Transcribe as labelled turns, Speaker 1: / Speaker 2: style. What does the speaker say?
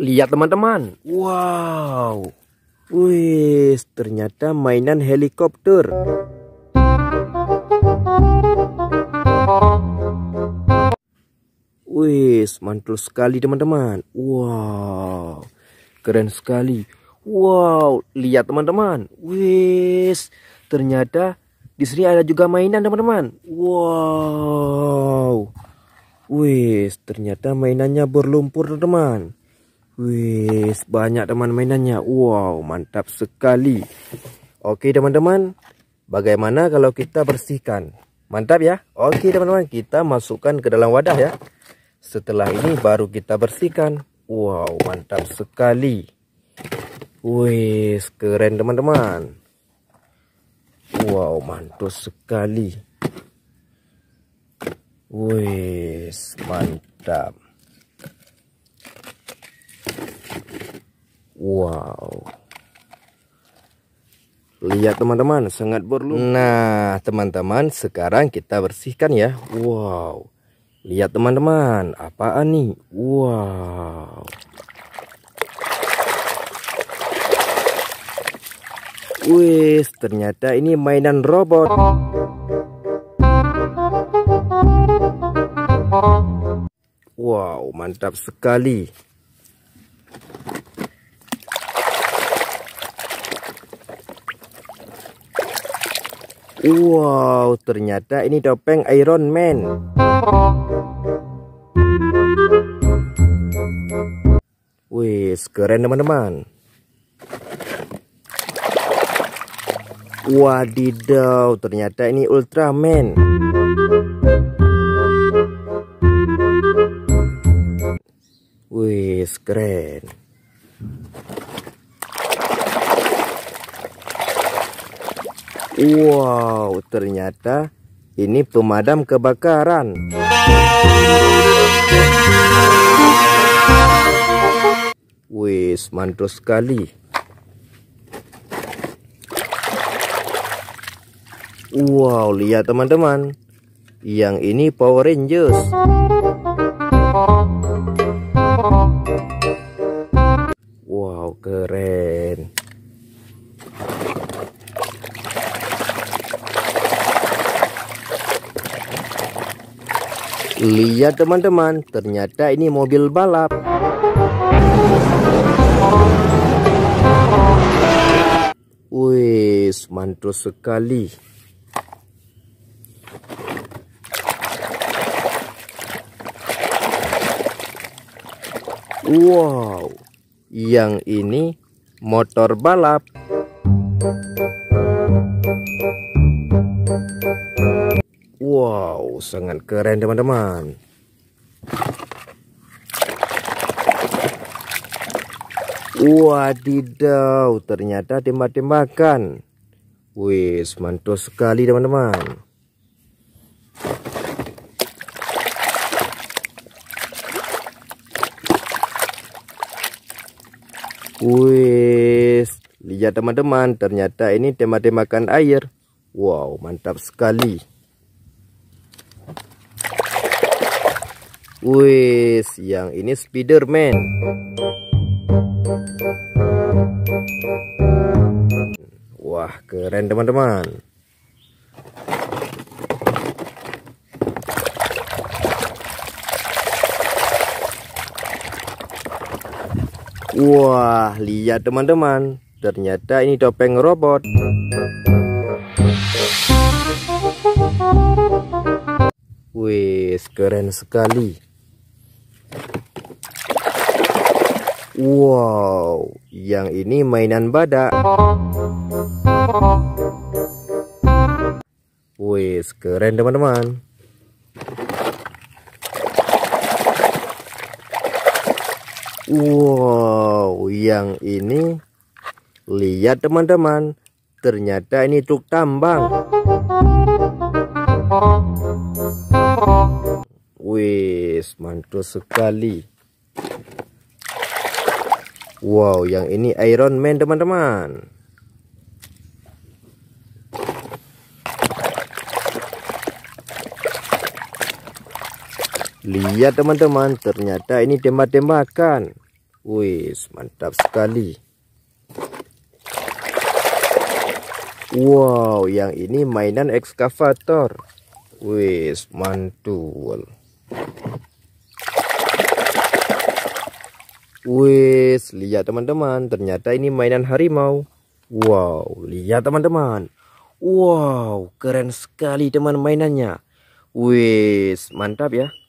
Speaker 1: Lihat teman-teman. Wow. Wih, ternyata mainan helikopter. Wih, mantul sekali teman-teman. Wow. Keren sekali. Wow, lihat teman-teman. Wis, ternyata di sini ada juga mainan teman-teman. Wow. Wis, ternyata mainannya berlumpur teman-teman. Wih, banyak teman mainannya. Wow, mantap sekali. Oke, teman-teman. Bagaimana kalau kita bersihkan? Mantap ya. Oke, teman-teman. Kita masukkan ke dalam wadah ya. Setelah ini baru kita bersihkan. Wow, mantap sekali. Wih, keren teman-teman. Wow, mantap sekali. Wih, mantap. Wow. Lihat teman-teman, sangat berlum. Nah, teman-teman, sekarang kita bersihkan ya. Wow. Lihat teman-teman, apaan nih? Wow. wih ternyata ini mainan robot. Wow, mantap sekali. Wow, ternyata ini topeng Iron Man. Wih, keren teman-teman. Wadidaw, ternyata ini Ultraman. Wih, keren. Wow, ternyata ini pemadam kebakaran. Wih, mantul sekali. Wow, lihat teman-teman. Yang ini Power Rangers. Wow, keren. Lihat teman-teman, ternyata ini mobil balap. Wih, mantul sekali. Wow, yang ini motor balap. Wow, sangat keren teman-teman. Wadidaw, ternyata tembak-tembakan. Wih, mantul sekali teman-teman. Wih, lihat teman-teman, ternyata ini tembak-tembakan air. Wow, mantap sekali. Wih, yang ini Spiderman. Wah, keren teman-teman. Wah, lihat teman-teman. Ternyata ini topeng robot. Wih, keren sekali. Wow, yang ini mainan badak. Wih, keren teman-teman. Wow, yang ini lihat teman-teman, ternyata ini truk tambang. Wih, mantul sekali. Wow, yang ini Iron Man teman-teman. Lihat teman-teman, ternyata ini tembak-tembakan. Wih, mantap sekali. Wow, yang ini mainan ekskavator. Wih, mantul. Wih, lihat teman-teman, ternyata ini mainan harimau. Wow, lihat teman-teman. Wow, keren sekali teman mainannya. Wih, mantap ya.